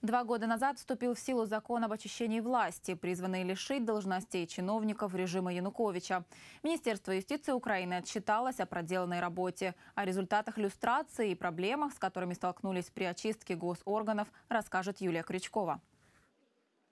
Два года назад вступил в силу закон об очищении власти, призванный лишить должностей чиновников режима Януковича. Министерство юстиции Украины отчиталось о проделанной работе. О результатах люстрации и проблемах, с которыми столкнулись при очистке госорганов, расскажет Юлия Крючкова.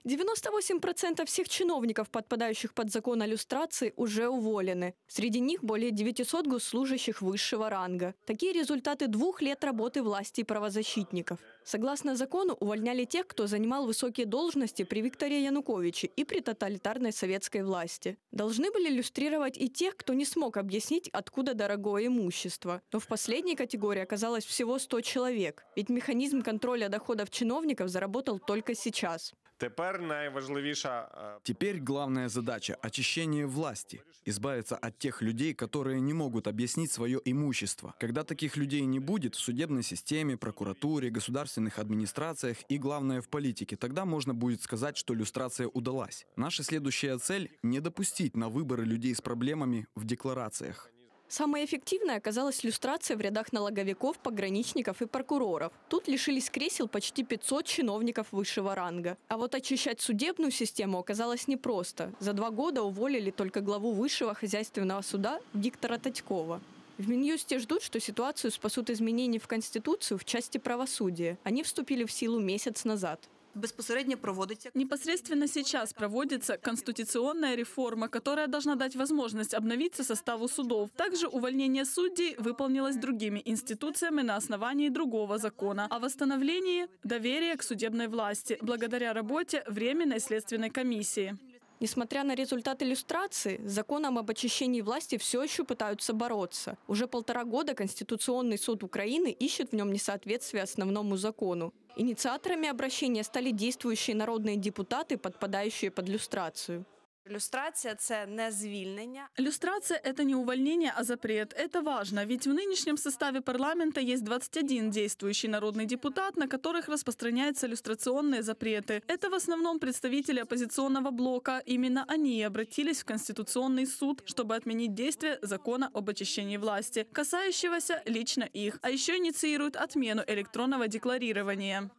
98% всех чиновников, подпадающих под закон о люстрации, уже уволены. Среди них более 900 госслужащих высшего ранга. Такие результаты двух лет работы власти и правозащитников. Согласно закону, увольняли тех, кто занимал высокие должности при Викторе Януковиче и при тоталитарной советской власти. Должны были иллюстрировать и тех, кто не смог объяснить, откуда дорогое имущество. Но в последней категории оказалось всего 100 человек. Ведь механизм контроля доходов чиновников заработал только сейчас. Теперь наиважливейшая... Теперь главная задача – очищение власти, избавиться от тех людей, которые не могут объяснить свое имущество. Когда таких людей не будет в судебной системе, прокуратуре, государственных администрациях и, главное, в политике, тогда можно будет сказать, что люстрация удалась. Наша следующая цель – не допустить на выборы людей с проблемами в декларациях. Самой эффективной оказалась люстрация в рядах налоговиков, пограничников и прокуроров. Тут лишились кресел почти 500 чиновников высшего ранга. А вот очищать судебную систему оказалось непросто. За два года уволили только главу высшего хозяйственного суда Виктора Татькова. В Минюсте ждут, что ситуацию спасут изменения в Конституцию в части правосудия. Они вступили в силу месяц назад безпосередньо проводится... Непосредственно сейчас проводится конституционная реформа, которая должна дать возможность обновиться составу судов. Также увольнение судей выполнилось другими институциями на основании другого закона о восстановлении доверия к судебной власти благодаря работе Временной следственной комиссии. Несмотря на результат иллюстрации, с законом об очищении власти все еще пытаются бороться. Уже полтора года Конституционный суд Украины ищет в нем несоответствие основному закону. Инициаторами обращения стали действующие народные депутаты, подпадающие под люстрацию. Люстрация – це не звільнення. Люстрация – это не увольнение, а запрет. Это важно, ведь в нынешнем составе парламента есть 21 действующий народный депутат, на которых распространяются люстрационные запреты. Это в основном представители оппозиционного блока. Именно они обратились в Конституционный суд, чтобы отменить действие закона об очищении власти, касающегося лично их, а еще инициируют отмену электронного декларирования.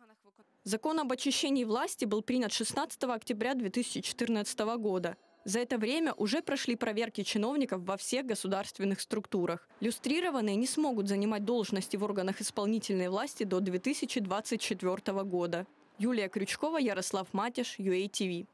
Закон об очищении власти был принят 16 октября 2014 года. За это время уже прошли проверки чиновников во всех государственных структурах. Люстрированные не смогут занимать должности в органах исполнительной власти до 2024 года. Юлия Крючкова, Ярослав Матиш, UATV.